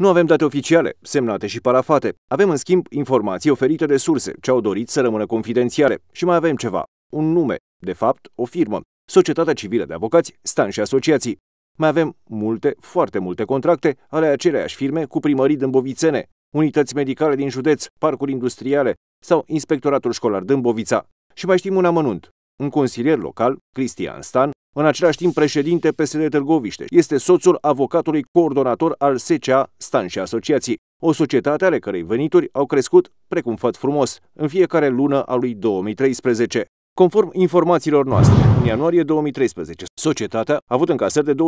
Nu avem date oficiale, semnate și parafate. Avem, în schimb, informații oferite de surse ce au dorit să rămână confidențiale. Și mai avem ceva. Un nume. De fapt, o firmă. Societatea Civilă de Avocați, Stan și Asociații. Mai avem multe, foarte multe contracte ale aceleiași firme cu primării dâmbovițene, unități medicale din județ, parcuri industriale sau inspectoratul școlar Dâmbovița. Și mai știm un amănunt. Un consilier local, Cristian Stan, în același timp, președinte PSD Târgoviște este soțul avocatului coordonator al SCA Stan și Asociații, o societate ale cărei venituri au crescut, precum făt frumos, în fiecare lună a lui 2013. Conform informațiilor noastre, în ianuarie 2013, societatea a avut încasări de 24.446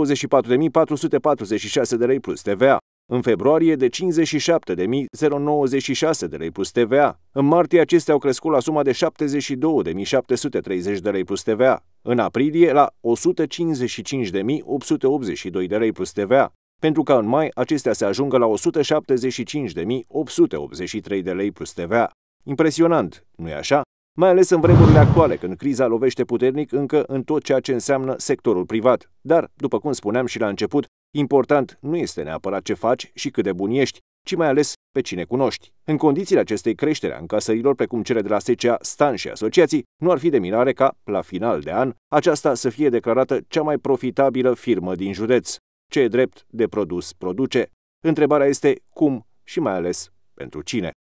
de lei plus TVA, în februarie de 57.096 de lei plus TVA. În martie acestea au crescut la suma de 72.730 de lei plus TVA în aprilie la 155.882 de lei plus TVA, pentru ca în mai acestea să ajungă la 175.883 de lei plus TVA. Impresionant, nu-i așa? Mai ales în vremurile actuale, când criza lovește puternic încă în tot ceea ce înseamnă sectorul privat. Dar, după cum spuneam și la început, important nu este neapărat ce faci și cât de bun ești, ci mai ales pe cine cunoști. În condițiile acestei creștere a încasărilor, precum cele de la SCA, Stan și asociații, nu ar fi de mirare ca, la final de an, aceasta să fie declarată cea mai profitabilă firmă din județ. Ce e drept de produs produce? Întrebarea este cum și mai ales pentru cine.